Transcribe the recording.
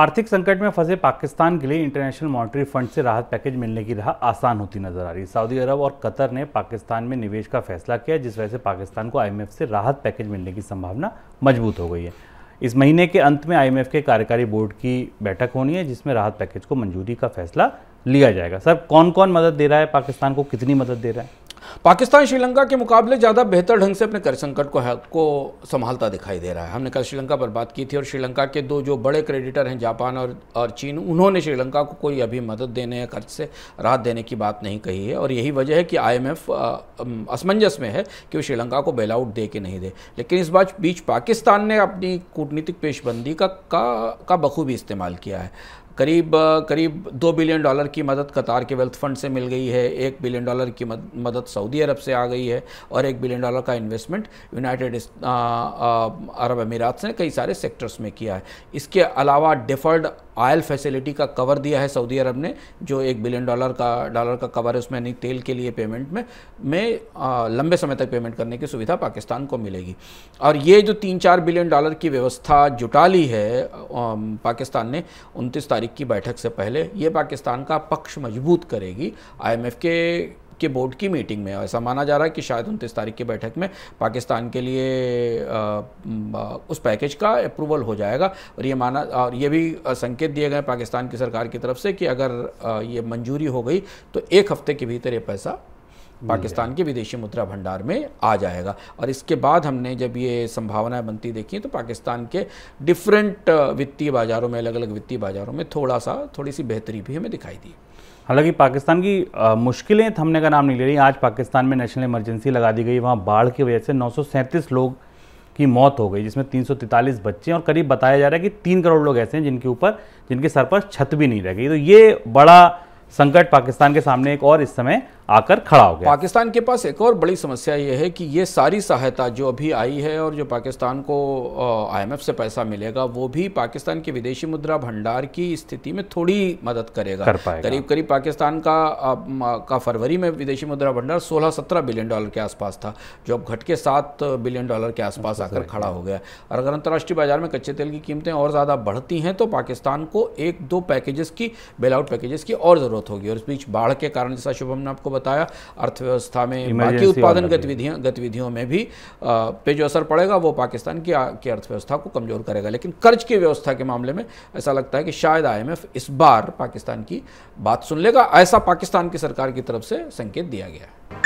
आर्थिक संकट में फंसे पाकिस्तान के लिए इंटरनेशनल मॉनिटरी फंड से राहत पैकेज मिलने की राह आसान होती नजर आ रही है सऊदी अरब और कतर ने पाकिस्तान में निवेश का फैसला किया जिस वजह से पाकिस्तान को आईएमएफ से राहत पैकेज मिलने की संभावना मजबूत हो गई है इस महीने के अंत में आईएमएफ के कार्यकारी बोर्ड की बैठक होनी है जिसमें राहत पैकेज को मंजूरी का फैसला लिया जाएगा सर कौन कौन मदद दे रहा है पाकिस्तान को कितनी मदद दे रहा है पाकिस्तान श्रीलंका के मुकाबले ज़्यादा बेहतर ढंग से अपने कर संकट को को संभालता दिखाई दे रहा है हमने कल श्रीलंका पर बात की थी और श्रीलंका के दो जो बड़े क्रेडिटर हैं जापान और और चीन उन्होंने श्रीलंका को कोई अभी मदद देने या कर्ज से राहत देने की बात नहीं कही है और यही वजह है कि आई असमंजस में है कि वो श्रीलंका को बेल आउट दे के नहीं दे लेकिन इस बार बीच पाकिस्तान ने अपनी कूटनीतिक पेशबंदी का, का बखूबी इस्तेमाल किया है करीब करीब दो बिलियन डॉलर की मदद कतार के वेल्थ फंड से मिल गई है एक बिलियन डॉलर की मदद सऊदी अरब से आ गई है और एक बिलियन डॉलर का इन्वेस्टमेंट यूनाइटेड अरब अमीरात ने कई सारे सेक्टर्स में किया है इसके अलावा डिफर्ड ऑयल फैसिलिटी का कवर दिया है सऊदी अरब ने जो एक बिलियन डॉलर का डॉलर का कवर है उसमें यानी तेल के लिए पेमेंट में में आ, लंबे समय तक पेमेंट करने की सुविधा पाकिस्तान को मिलेगी और ये जो तीन चार बिलियन डॉलर की व्यवस्था जुटा ली है आ, पाकिस्तान ने उनतीस तारीख की बैठक से पहले ये पाकिस्तान का पक्ष मजबूत करेगी आई के के बोर्ड की मीटिंग में ऐसा माना जा रहा है कि शायद उनतीस तारीख की बैठक में पाकिस्तान के लिए उस पैकेज का अप्रूवल हो जाएगा और ये माना और ये भी संकेत दिए गए पाकिस्तान की सरकार की तरफ से कि अगर ये मंजूरी हो गई तो एक हफ्ते के भीतर ये पैसा पाकिस्तान के विदेशी मुद्रा भंडार में आ जाएगा और इसके बाद हमने जब ये संभावनाएं बनती देखी तो पाकिस्तान के डिफरेंट वित्तीय बाज़ारों में अलग अलग वित्तीय बाज़ारों में थोड़ा सा थोड़ी सी बेहतरी भी हमें दिखाई दी हालांकि पाकिस्तान की आ, मुश्किलें थमने का नाम नहीं ले रही आज पाकिस्तान में नेशनल इमरजेंसी लगा दी गई वहाँ बाढ़ की वजह से नौ लोग की मौत हो गई जिसमें तीन बच्चे और करीब बताया जा रहा है कि तीन करोड़ लोग ऐसे हैं जिनके ऊपर जिनके सर पर छत भी नहीं रह गई तो ये बड़ा संकट पाकिस्तान के सामने एक और इस समय आकर खड़ा हो गया पाकिस्तान के पास एक और बड़ी समस्या ये है कि ये सारी सहायता जो अभी आई है और जो पाकिस्तान को आईएमएफ से पैसा मिलेगा वो भी पाकिस्तान के विदेशी मुद्रा भंडार की स्थिति में थोड़ी मदद करेगा कर करीब करीब पाकिस्तान का का फरवरी में विदेशी मुद्रा भंडार सोलह सत्रह बिलियन डॉलर के आसपास था जो अब घट के सात बिलियन डॉलर के आसपास आकर खड़ा हो गया और अगर अंतर्राष्ट्रीय बाजार में कच्चे तेल की कीमतें और ज़्यादा बढ़ती हैं तो पाकिस्तान को एक दो पैकेजेस की बेल आउट पैकेजेस की और ज़रूरत होगी और इस बीच बाढ़ के कारण जैसा शुभम ने आपको बताया अर्थव्यवस्था में बाकी उत्पादन गतिविधियाँ गतिविधियों में भी पे जो असर पड़ेगा वो पाकिस्तान की, की अर्थव्यवस्था को कमज़ोर करेगा लेकिन कर्ज की व्यवस्था के मामले में ऐसा लगता है कि शायद आई इस बार पाकिस्तान की बात सुन लेगा ऐसा पाकिस्तान की सरकार की तरफ से संकेत दिया गया है